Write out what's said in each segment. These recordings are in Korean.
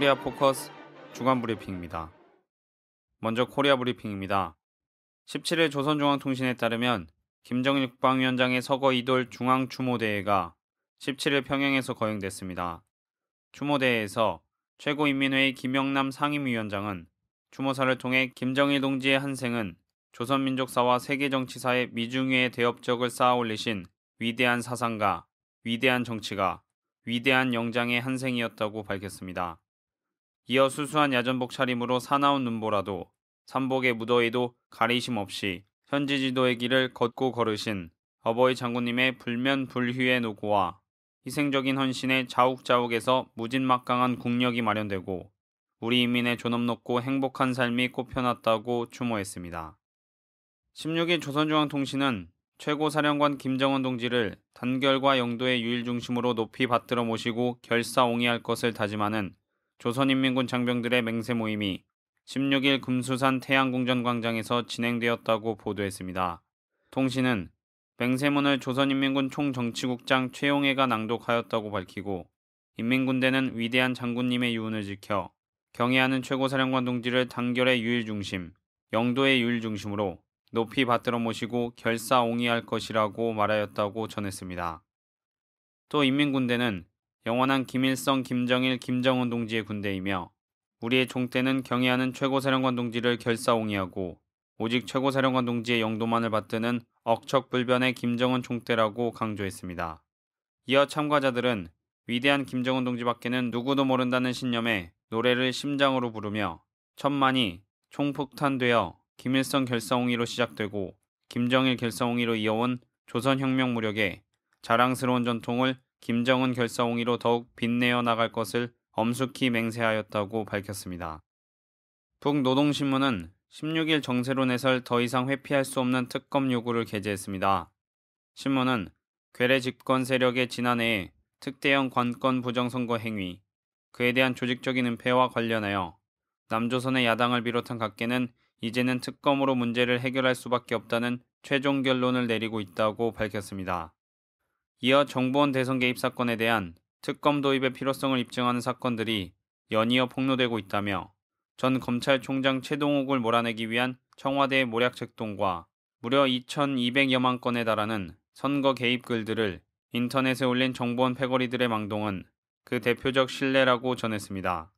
코리아 포커스 주간 브리핑입니다. 먼저 코리아 브리핑입니다. 17일 조선중앙통신에 따르면 김정일 국방위원장의 서거 이돌 중앙추모대회가 17일 평양에서 거행됐습니다. 추모대회에서 최고인민회의 김영남 상임위원장은 추모사를 통해 김정일 동지의 한 생은 조선민족사와 세계정치사의 미중위의 대업적을 쌓아올리신 위대한 사상가, 위대한 정치가, 위대한 영장의 한 생이었다고 밝혔습니다. 이어 수수한 야전복 차림으로 사나운 눈보라도 삼복의 무더위도 가리심 없이 현지 지도의 길을 걷고 걸으신 어버이 장군님의 불면불휘의 노고와 희생적인 헌신의 자욱자욱에서 무진막강한 국력이 마련되고 우리 인민의 존엄 높고 행복한 삶이 꽃펴났다고 추모했습니다. 16일 조선중앙통신은 최고사령관 김정은 동지를 단결과 영도의 유일 중심으로 높이 받들어 모시고 결사옹이할 것을 다짐하는 조선인민군 장병들의 맹세 모임이 16일 금수산 태양궁전 광장에서 진행되었다고 보도했습니다. 통신은 맹세문을 조선인민군 총정치국장 최용해가 낭독하였다고 밝히고 인민군대는 위대한 장군님의 유운을 지켜 경애하는 최고사령관 동지를 단결의 유일중심, 영도의 유일중심으로 높이 받들어 모시고 결사옹이할 것이라고 말하였다고 전했습니다. 또 인민군대는 영원한 김일성, 김정일, 김정은 동지의 군대이며 우리의 종대는 경애하는 최고사령관 동지를 결사옹이하고 오직 최고사령관 동지의 영도만을 받드는 억척불변의 김정은 총대라고 강조했습니다. 이어 참가자들은 위대한 김정은 동지밖에는 누구도 모른다는 신념에 노래를 심장으로 부르며 천만이 총폭탄되어 김일성 결사옹이로 시작되고 김정일 결사옹이로 이어온 조선혁명 무력의 자랑스러운 전통을 김정은 결사홍의로 더욱 빛내어 나갈 것을 엄숙히 맹세하였다고 밝혔습니다. 북노동신문은 16일 정세론 해설 더 이상 회피할 수 없는 특검 요구를 게재했습니다. 신문은 괴뢰 집권 세력의 지난해에 특대형 관건 부정선거 행위, 그에 대한 조직적인 은폐와 관련하여 남조선의 야당을 비롯한 각계는 이제는 특검으로 문제를 해결할 수밖에 없다는 최종 결론을 내리고 있다고 밝혔습니다. 이어 정보원 대선 개입 사건에 대한 특검 도입의 필요성을 입증하는 사건들이 연이어 폭로되고 있다며 전 검찰총장 최동욱을 몰아내기 위한 청와대의 모략책동과 무려 2,200여만 건에 달하는 선거 개입 글들을 인터넷에 올린 정보원 패거리들의 망동은 그 대표적 신뢰라고 전했습니다.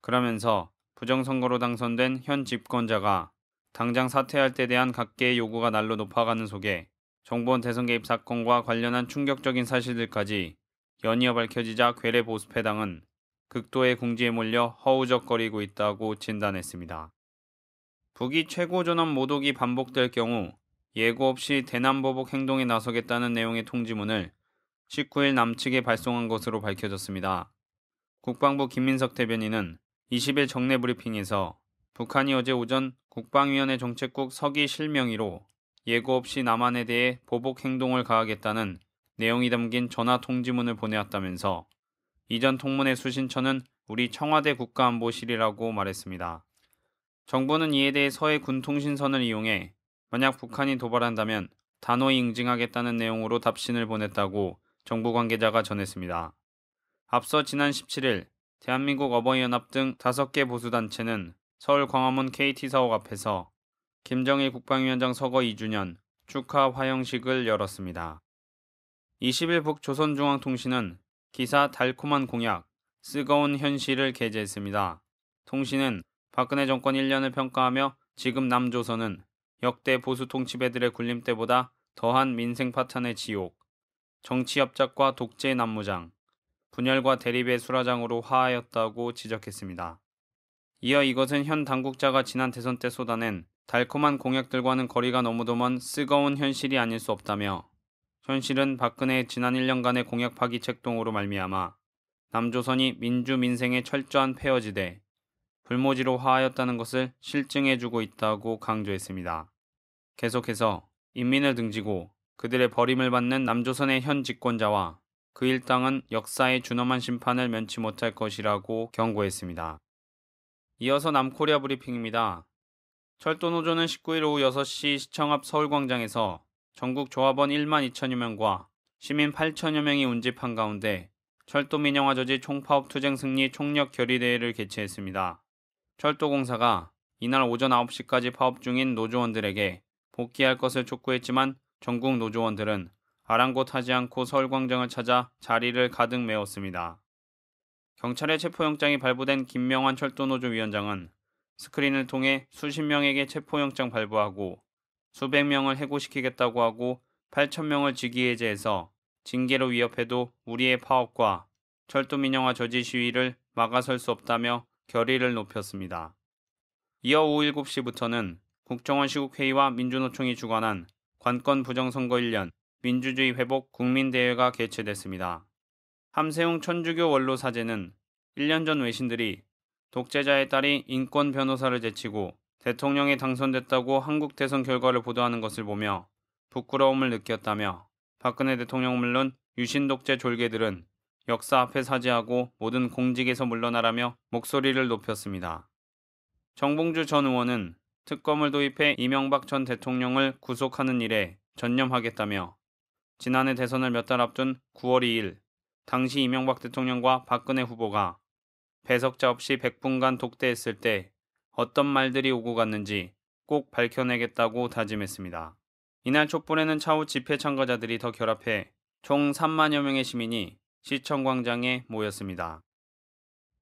그러면서 부정선거로 당선된 현 집권자가 당장 사퇴할 때 대한 각계의 요구가 날로 높아가는 속에 정보원 대선 개입 사건과 관련한 충격적인 사실들까지 연이어 밝혀지자 괴뢰 보수패당은 극도의 궁지에 몰려 허우적거리고 있다고 진단했습니다. 북이 최고 전원 모독이 반복될 경우 예고 없이 대남보복 행동에 나서겠다는 내용의 통지문을 19일 남측에 발송한 것으로 밝혀졌습니다. 국방부 김민석 대변인은 20일 정례 브리핑에서 북한이 어제 오전 국방위원회 정책국 서기 실명의로 예고 없이 남한에 대해 보복 행동을 가하겠다는 내용이 담긴 전화 통지문을 보내왔다면서 이전 통문의 수신처는 우리 청와대 국가안보실이라고 말했습니다. 정부는 이에 대해 서해 군 통신선을 이용해 만약 북한이 도발한다면 단호히 응징하겠다는 내용으로 답신을 보냈다고 정부 관계자가 전했습니다. 앞서 지난 17일 대한민국 어버이연합 등 5개 보수단체는 서울 광화문 KT사옥 앞에서 김정일 국방위원장 서거 2주년 축하 화영식을 열었습니다. 20일 북조선중앙통신은 기사 달콤한 공약, 쓰거운 현실을 게재했습니다. 통신은 박근혜 정권 1년을 평가하며 지금 남조선은 역대 보수 통치배들의 군림 때보다 더한 민생 파탄의 지옥, 정치 협작과 독재의 난무장, 분열과 대립의 수라장으로 화하였다고 지적했습니다. 이어 이것은 현 당국자가 지난 대선 때 쏟아낸 달콤한 공약들과는 거리가 너무도 먼 쓰거운 현실이 아닐 수 없다며 현실은 박근혜의 지난 1년간의 공약 파기 책동으로 말미암아 남조선이 민주 민생의 철저한 폐허지대 불모지로 화하였다는 것을 실증해주고 있다고 강조했습니다. 계속해서 인민을 등지고 그들의 버림을 받는 남조선의 현 집권자와 그 일당은 역사의 준엄한 심판을 면치 못할 것이라고 경고했습니다. 이어서 남코리아 브리핑입니다. 철도노조는 19일 오후 6시 시청 앞 서울광장에서 전국 조합원 1만 2천여 명과 시민 8천여 명이 운집한 가운데 철도민영화저지 총파업 투쟁 승리 총력 결의대회를 개최했습니다. 철도공사가 이날 오전 9시까지 파업 중인 노조원들에게 복귀할 것을 촉구했지만 전국 노조원들은 아랑곳하지 않고 서울광장을 찾아 자리를 가득 메웠습니다. 경찰의 체포영장이 발부된 김명환 철도노조 위원장은 스크린을 통해 수십 명에게 체포영장 발부하고 수백 명을 해고시키겠다고 하고 8천 명을 직위해제해서 징계로 위협해도 우리의 파업과 철도 민영화 저지 시위를 막아설 수 없다며 결의를 높였습니다. 이어 오후 7시부터는 국정원 시국회의와 민주노총이 주관한 관건 부정선거 1년 민주주의 회복 국민대회가 개최됐습니다. 함세웅 천주교 원로 사제는 1년 전 외신들이 독재자의 딸이 인권 변호사를 제치고 대통령이 당선됐다고 한국 대선 결과를 보도하는 것을 보며 부끄러움을 느꼈다며 박근혜 대통령 물론 유신 독재 졸개들은 역사 앞에 사죄하고 모든 공직에서 물러나라며 목소리를 높였습니다. 정봉주 전 의원은 특검을 도입해 이명박 전 대통령을 구속하는 일에 전념하겠다며 지난해 대선을 몇 달 앞둔 9월 2일 당시 이명박 대통령과 박근혜 후보가 배석자 없이 100분간 독대했을 때 어떤 말들이 오고 갔는지 꼭 밝혀내겠다고 다짐했습니다. 이날 촛불에는 차후 집회 참가자들이 더 결합해 총 3만여 명의 시민이 시청 광장에 모였습니다.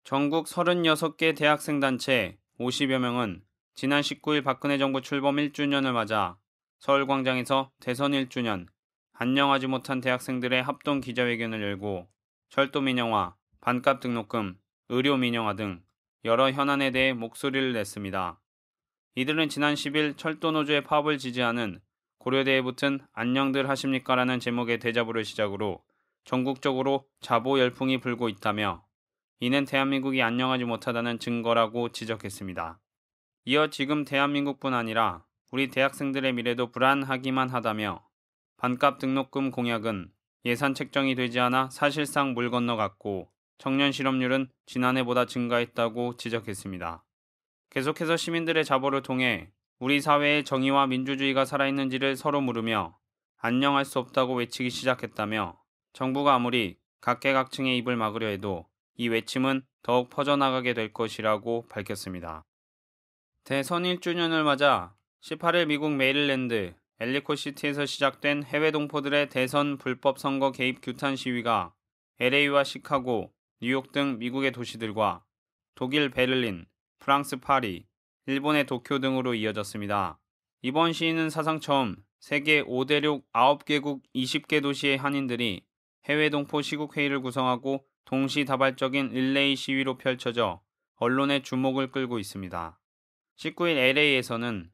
전국 36개 대학생 단체 50여 명은 지난 19일 박근혜 정부 출범 1주년을 맞아 서울 광장에서 대선 1주년 안녕하지 못한 대학생들의 합동 기자회견을 열고 철도 민영화, 반값 등록금, 의료 민영화 등 여러 현안에 대해 목소리를 냈습니다. 이들은 지난 10일 철도노조의 파업을 지지하는 고려대에 붙은 안녕들 하십니까라는 제목의 대자보를 시작으로 전국적으로 자보 열풍이 불고 있다며 이는 대한민국이 안녕하지 못하다는 증거라고 지적했습니다. 이어 지금 대한민국뿐 아니라 우리 대학생들의 미래도 불안하기만 하다며 반값 등록금 공약은 예산 책정이 되지 않아 사실상 물 건너갔고 청년 실업률은 지난해보다 증가했다고 지적했습니다. 계속해서 시민들의 자보를 통해 우리 사회의 정의와 민주주의가 살아있는지를 서로 물으며 안녕할 수 없다고 외치기 시작했다며 정부가 아무리 각계각층의 입을 막으려 해도 이 외침은 더욱 퍼져나가게 될 것이라고 밝혔습니다. 대선 1주년을 맞아 18일 미국 메릴랜드 엘리코시티에서 시작된 해외 동포들의 대선 불법 선거 개입 규탄 시위가 LA와 시카고, 뉴욕 등 미국의 도시들과 독일 베를린, 프랑스 파리, 일본의 도쿄 등으로 이어졌습니다. 이번 시위는 사상 처음 세계 5대륙 9개국 20개 도시의 한인들이 해외 동포 시국회의를 구성하고 동시다발적인 릴레이 시위로 펼쳐져 언론의 주목을 끌고 있습니다. 19일 LA에서는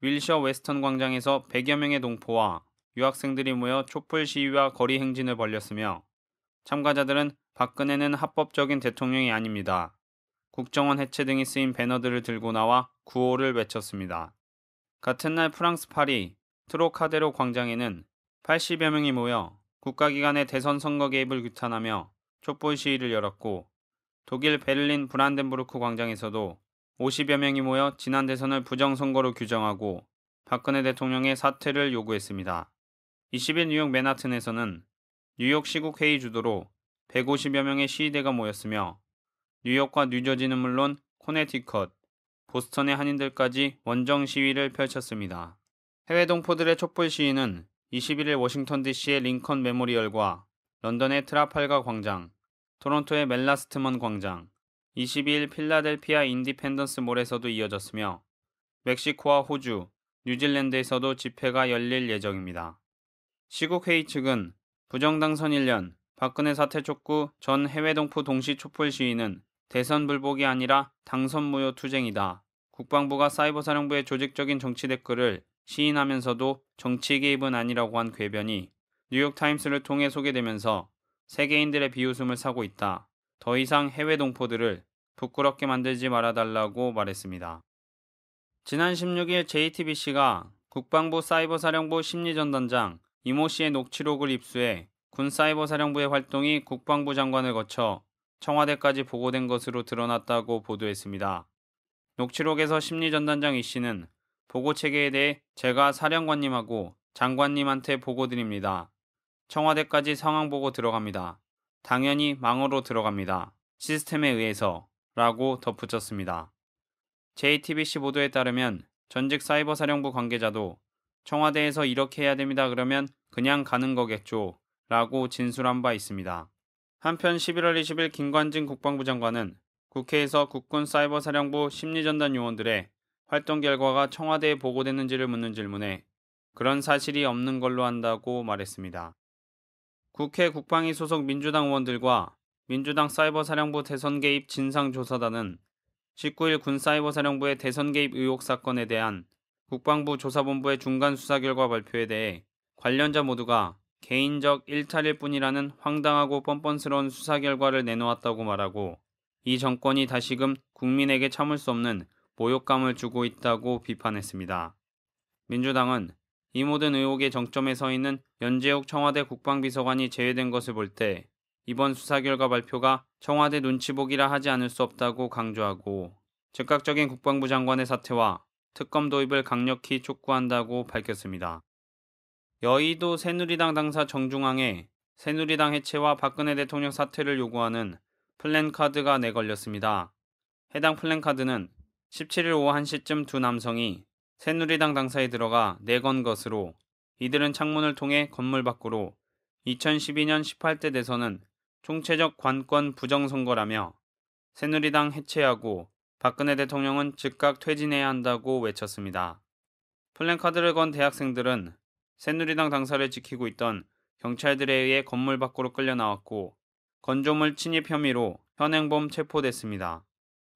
윌셔 웨스턴 광장에서 100여 명의 동포와 유학생들이 모여 촛불 시위와 거리 행진을 벌렸으며 참가자들은 박근혜는 합법적인 대통령이 아닙니다. 국정원 해체 등이 쓰인 배너들을 들고 나와 구호를 외쳤습니다. 같은 날 프랑스 파리 트로카데로 광장에는 80여 명이 모여 국가기관의 대선 선거 개입을 규탄하며 촛불 시위를 열었고 독일 베를린 브란덴부르크 광장에서도 50여 명이 모여 지난 대선을 부정선거로 규정하고 박근혜 대통령의 사퇴를 요구했습니다. 20일 뉴욕 맨하튼에서는 뉴욕 시국 회의 주도로 150여 명의 시위대가 모였으며 뉴욕과 뉴저지는 물론 코네티컷, 보스턴의 한인들까지 원정 시위를 펼쳤습니다. 해외 동포들의 촛불 시위는 21일 워싱턴 DC의 링컨 메모리얼과 런던의 트라팔가 광장, 토론토의 멜라스트먼 광장, 22일 필라델피아 인디펜던스 몰에서도 이어졌으며 멕시코와 호주, 뉴질랜드에서도 집회가 열릴 예정입니다. 시국 회의 측은 부정당선 1년, 박근혜 사태 촉구 전 해외동포 동시 촛불 시위는 대선 불복이 아니라 당선 무효 투쟁이다. 국방부가 사이버 사령부의 조직적인 정치 댓글을 시인하면서도 정치 개입은 아니라고 한괴변이 뉴욕타임스를 통해 소개되면서 세계인들의 비웃음을 사고 있다. 더 이상 해외 동포들을 부끄럽게 만들지 말아달라고 말했습니다. 지난 16일 JTBC가 국방부 사이버 사령부 심리전단장 이모 씨의 녹취록을 입수해 군사이버사령부의 활동이 국방부 장관을 거쳐 청와대까지 보고된 것으로 드러났다고 보도했습니다. 녹취록에서 심리전단장 이 씨는 보고 체계에 대해 제가 사령관님하고 장관님한테 보고 드립니다. 청와대까지 상황 보고 들어갑니다. 당연히 망으로 들어갑니다. 시스템에 의해서 라고 덧붙였습니다. JTBC 보도에 따르면 전직 사이버사령부 관계자도 청와대에서 이렇게 해야 됩니다 그러면 그냥 가는 거겠죠 라고 진술한 바 있습니다. 한편 11월 20일 김관진 국방부 장관은 국회에서 국군 사이버 사령부 심리전단 요원들의 활동 결과가 청와대에 보고됐는지를 묻는 질문에 그런 사실이 없는 걸로 한다고 말했습니다. 국회 국방위 소속 민주당 의원들과 민주당 사이버 사령부 대선 개입 진상조사단은 19일 군 사이버 사령부의 대선 개입 의혹 사건에 대한 국방부 조사본부의 중간 수사 결과 발표에 대해 관련자 모두가 개인적 일탈일 뿐이라는 황당하고 뻔뻔스러운 수사 결과를 내놓았다고 말하고 이 정권이 다시금 국민에게 참을 수 없는 모욕감을 주고 있다고 비판했습니다. 민주당은 이 모든 의혹의 정점에 서 있는 연재욱 청와대 국방비서관이 제외된 것을 볼 때 이번 수사 결과 발표가 청와대 눈치보기라 하지 않을 수 없다고 강조하고 즉각적인 국방부 장관의 사퇴와 특검 도입을 강력히 촉구한다고 밝혔습니다. 여의도 새누리당 당사 정중앙에 새누리당 해체와 박근혜 대통령 사퇴를 요구하는 플랜카드가 내걸렸습니다. 해당 플랜카드는 17일 오후 1시쯤 두 남성이 새누리당 당사에 들어가 내건 것으로 이들은 창문을 통해 건물 밖으로 2012년 18대 대선은 총체적 관권 부정선거라며 새누리당 해체하고 박근혜 대통령은 즉각 퇴진해야 한다고 외쳤습니다. 플랜카드를 건 대학생들은 새누리당 당사를 지키고 있던 경찰들에 의해 건물 밖으로 끌려 나왔고 건조물 침입 혐의로 현행범 체포됐습니다.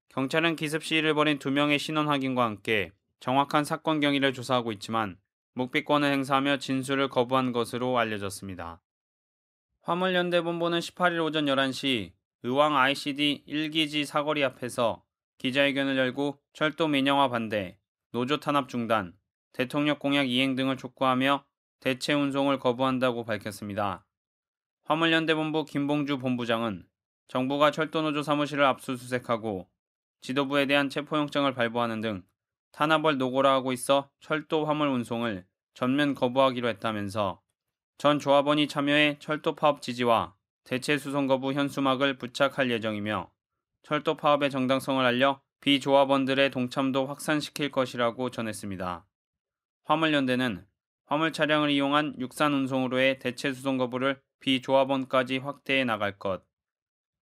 경찰은 기습 시위를 벌인 두 명의 신원 확인과 함께 정확한 사건 경위를 조사하고 있지만 묵비권을 행사하며 진술을 거부한 것으로 알려졌습니다. 화물연대본부는 18일 오전 11시 의왕 ICD 1기지 사거리 앞에서 기자회견을 열고 철도 민영화 반대, 노조 탄압 중단, 대통령 공약 이행 등을 촉구하며 대체 운송을 거부한다고 밝혔습니다. 화물연대본부 김봉주 본부장은 정부가 철도노조 사무실을 압수수색하고 지도부에 대한 체포영장을 발부하는 등 탄압을 노고라하고 있어 철도 화물 운송을 전면 거부하기로 했다면서 전 조합원이 참여해 철도 파업 지지와 대체 수송 거부 현수막을 부착할 예정이며 철도 파업의 정당성을 알려 비조합원들의 동참도 확산시킬 것이라고 전했습니다. 화물연대는 화물 차량을 이용한 육산 운송으로의 대체 수송 거부를 비조합원까지 확대해 나갈 것.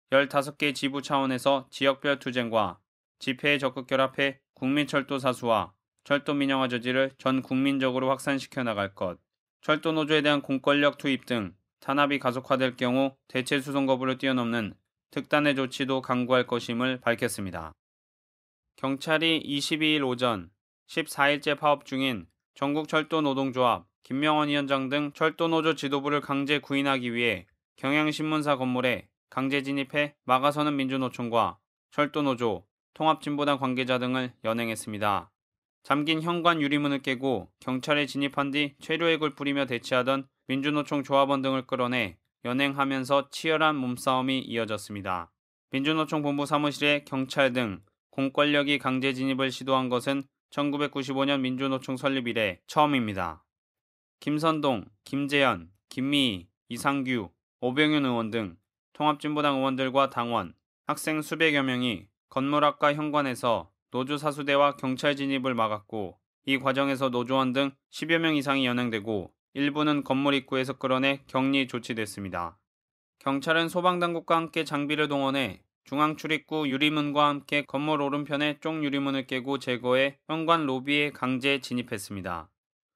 15개 지부 차원에서 지역별 투쟁과 집회에 적극 결합해 국민철도 사수와 철도 민영화 저지를 전 국민적으로 확산시켜 나갈 것. 철도 노조에 대한 공권력 투입 등 탄압이 가속화될 경우 대체 수송 거부를 뛰어넘는 특단의 조치도 강구할 것임을 밝혔습니다. 경찰이 22일 오전 14일째 파업 중인 전국철도노동조합, 김명원 위원장 등 철도노조 지도부를 강제 구인하기 위해 경향신문사 건물에 강제 진입해 막아서는 민주노총과 철도노조, 통합진보당 관계자 등을 연행했습니다. 잠긴 현관 유리문을 깨고 경찰에 진입한 뒤최료액을 뿌리며 대치하던 민주노총 조합원 등을 끌어내 연행하면서 치열한 몸싸움이 이어졌습니다. 민주노총 본부 사무실에 경찰 등 공권력이 강제 진입을 시도한 것은 1995년 민주노총 설립 이래 처음입니다. 김선동, 김재현, 김미희, 이상규, 오병윤 의원 등 통합진보당 의원들과 당원, 학생 수백여 명이 건물학과 현관에서 노조 사수대와 경찰 진입을 막았고 이 과정에서 노조원 등 10여 명 이상이 연행되고 일부는 건물 입구에서 끌어내 격리 조치됐습니다. 경찰은 소방당국과 함께 장비를 동원해 중앙 출입구 유리문과 함께 건물 오른편에쪽 유리문을 깨고 제거해 현관 로비에 강제 진입했습니다.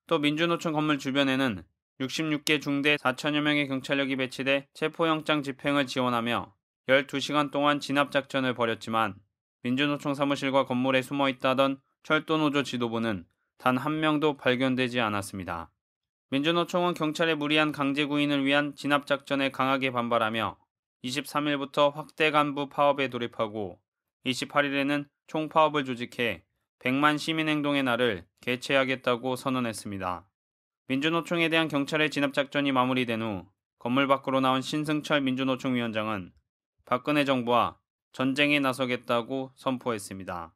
또 민주노총 건물 주변에는 66개 중대 4천여 명의 경찰력이 배치돼 체포영장 집행을 지원하며 12시간 동안 진압작전을 벌였지만 민주노총 사무실과 건물에 숨어 있다던 철도노조 지도부는 단 한 명도 발견되지 않았습니다. 민주노총은 경찰의 무리한 강제 구인을 위한 진압작전에 강하게 반발하며 23일부터 확대 간부 파업에 돌입하고 28일에는 총파업을 조직해 100만 시민행동의 날을 개최하겠다고 선언했습니다. 민주노총에 대한 경찰의 진압작전이 마무리된 후 건물 밖으로 나온 신승철 민주노총 위원장은 박근혜 정부와 전쟁에 나서겠다고 선포했습니다.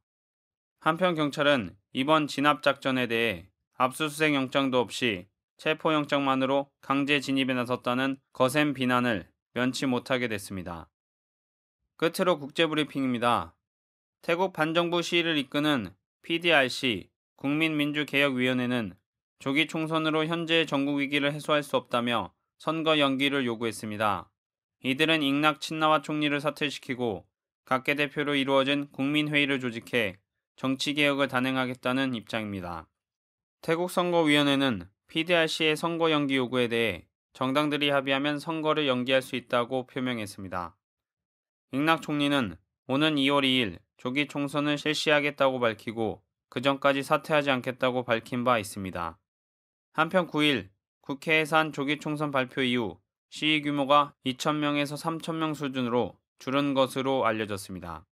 한편 경찰은 이번 진압작전에 대해 압수수색 영장도 없이 체포영장만으로 강제 진입에 나섰다는 거센 비난을 면치 못하게 됐습니다. 끝으로 국제브리핑입니다. 태국 반정부 시위를 이끄는 PDRC 국민민주개혁위원회는 조기 총선으로 현재의 전국 위기를 해소할 수 없다며 선거 연기를 요구했습니다. 이들은 잉낙 친나와 총리를 사퇴시키고 각계 대표로 이루어진 국민회의를 조직해 정치개혁을 단행하겠다는 입장입니다. 태국 선거위원회는 PDRC의 선거 연기 요구에 대해 정당들이 합의하면 선거를 연기할 수 있다고 표명했습니다. 잉락 총리는 오는 2월 2일 조기 총선을 실시하겠다고 밝히고 그 전까지 사퇴하지 않겠다고 밝힌 바 있습니다. 한편 9일 국회에서 한 조기 총선 발표 이후 시위 규모가 2,000명에서 3,000명 수준으로 줄은 것으로 알려졌습니다.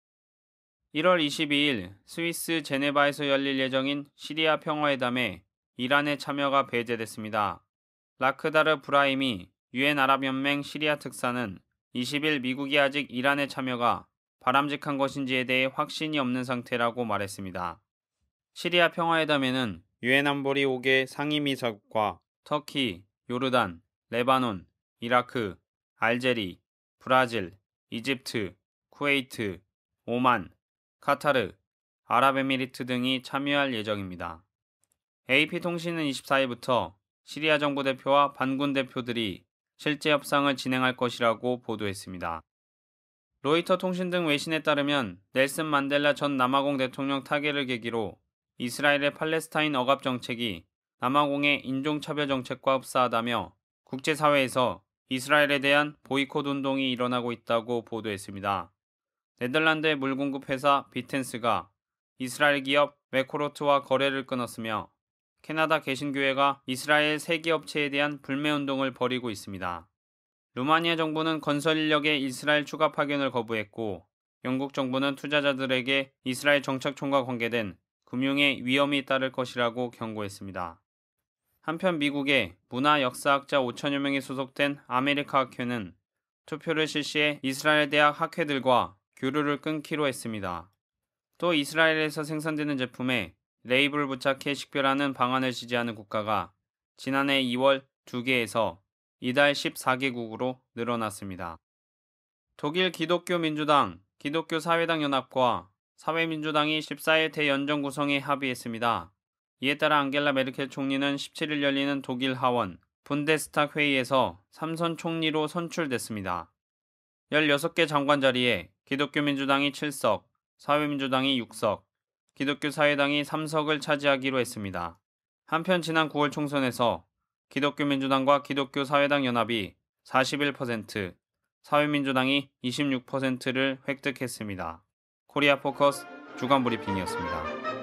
1월 22일 스위스 제네바에서 열릴 예정인 시리아 평화회담에 이란의 참여가 배제됐습니다. 라크다르 브라임이 유엔 아랍연맹 시리아 특사는 20일 미국이 아직 이란의 참여가 바람직한 것인지에 대해 확신이 없는 상태라고 말했습니다. 시리아 평화회담에는 유엔 안보리 5개 상임이사국과 터키, 요르단, 레바논, 이라크, 알제리, 브라질, 이집트, 쿠웨이트, 오만, 카타르, 아랍에미리트 등이 참여할 예정입니다. AP통신은 24일부터 시리아 정부 대표와 반군 대표들이 실제 협상을 진행할 것이라고 보도했습니다. 로이터 통신 등 외신에 따르면 넬슨 만델라 전 남아공 대통령 타계를 계기로 이스라엘의 팔레스타인 억압 정책이 남아공의 인종차별 정책과 흡사하다며 국제사회에서 이스라엘에 대한 보이콧 운동이 일어나고 있다고 보도했습니다. 네덜란드의 물공급 회사 비텐스가 이스라엘 기업 메코로트와 거래를 끊었으며 캐나다 개신교회가 이스라엘 세계업체에 대한 불매운동을 벌이고 있습니다. 루마니아 정부는 건설 인력의 이스라엘 추가 파견을 거부했고 영국 정부는 투자자들에게 이스라엘 정착촌과 관계된 금융의 위험이 따를 것이라고 경고했습니다. 한편 미국의 문화 역사학자 5천여 명이 소속된 아메리카 학회는 투표를 실시해 이스라엘 대학 학회들과 교류를 끊기로 했습니다. 또 이스라엘에서 생산되는 제품에 레이블 부착해 식별하는 방안을 지지하는 국가가 지난해 2월 2개에서 이달 14개국으로 늘어났습니다. 독일 기독교 민주당, 기독교 사회당 연합과 사회민주당이 14일 대연정 구성에 합의했습니다. 이에 따라 앙겔라 메르켈 총리는 17일 열리는 독일 하원 분데스탁 회의에서 3선 총리로 선출됐습니다. 16개 장관 자리에 기독교 민주당이 7석, 사회민주당이 6석, 기독교 사회당이 3석을 차지하기로 했습니다. 한편 지난 9월 총선에서 기독교 민주당과 기독교 사회당 연합이 41%, 사회민주당이 26%를 획득했습니다. 코리아 포커스 주간 브리핑이었습니다.